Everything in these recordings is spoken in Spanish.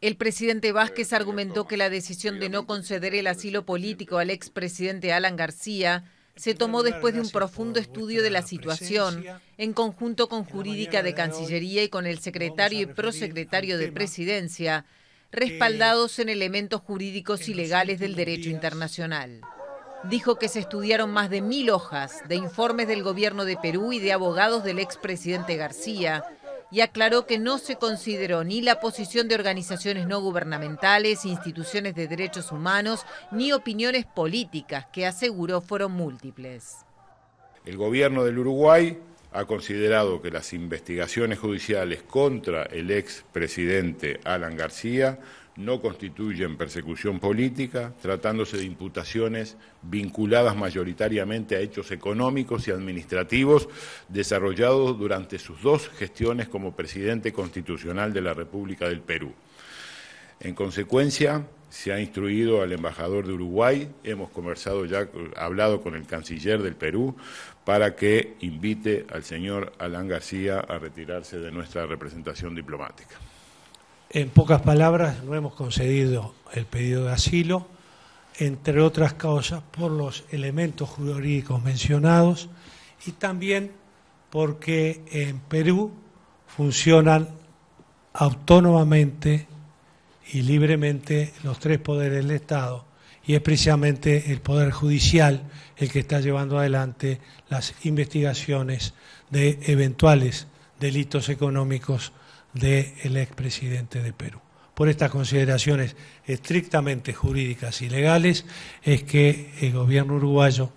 El presidente Vázquez eh, argumentó que la decisión de no conceder el asilo político al expresidente Alan García se tomó después de un profundo estudio de la situación, en conjunto con Jurídica de Cancillería y con el secretario y prosecretario de Presidencia, respaldados en elementos jurídicos y legales del derecho internacional. Dijo que se estudiaron más de mil hojas de informes del gobierno de Perú y de abogados del expresidente García, y aclaró que no se consideró ni la posición de organizaciones no gubernamentales, instituciones de derechos humanos, ni opiniones políticas, que aseguró fueron múltiples. El gobierno del Uruguay ha considerado que las investigaciones judiciales contra el expresidente Alan García no constituyen persecución política, tratándose de imputaciones vinculadas mayoritariamente a hechos económicos y administrativos desarrollados durante sus dos gestiones como presidente constitucional de la República del Perú. En consecuencia, se ha instruido al embajador de Uruguay, hemos conversado ya, hablado con el canciller del Perú, para que invite al señor Alan García a retirarse de nuestra representación diplomática. En pocas palabras, no hemos concedido el pedido de asilo, entre otras causas por los elementos jurídicos mencionados y también porque en Perú funcionan autónomamente y libremente los tres poderes del Estado y es precisamente el Poder Judicial el que está llevando adelante las investigaciones de eventuales delitos económicos del expresidente de Perú. Por estas consideraciones estrictamente jurídicas y legales es que el gobierno uruguayo,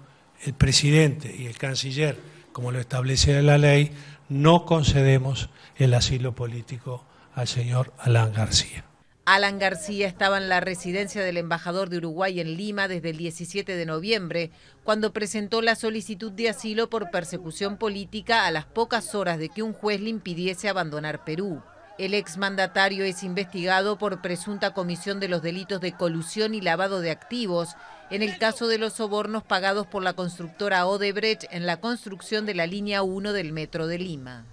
el presidente y el canciller, como lo establece la ley, no concedemos el asilo político al señor Alan García. Alan García estaba en la residencia del embajador de Uruguay en Lima desde el 17 de noviembre, cuando presentó la solicitud de asilo por persecución política a las pocas horas de que un juez le impidiese abandonar Perú. El exmandatario es investigado por presunta comisión de los delitos de colusión y lavado de activos en el caso de los sobornos pagados por la constructora Odebrecht en la construcción de la línea 1 del Metro de Lima.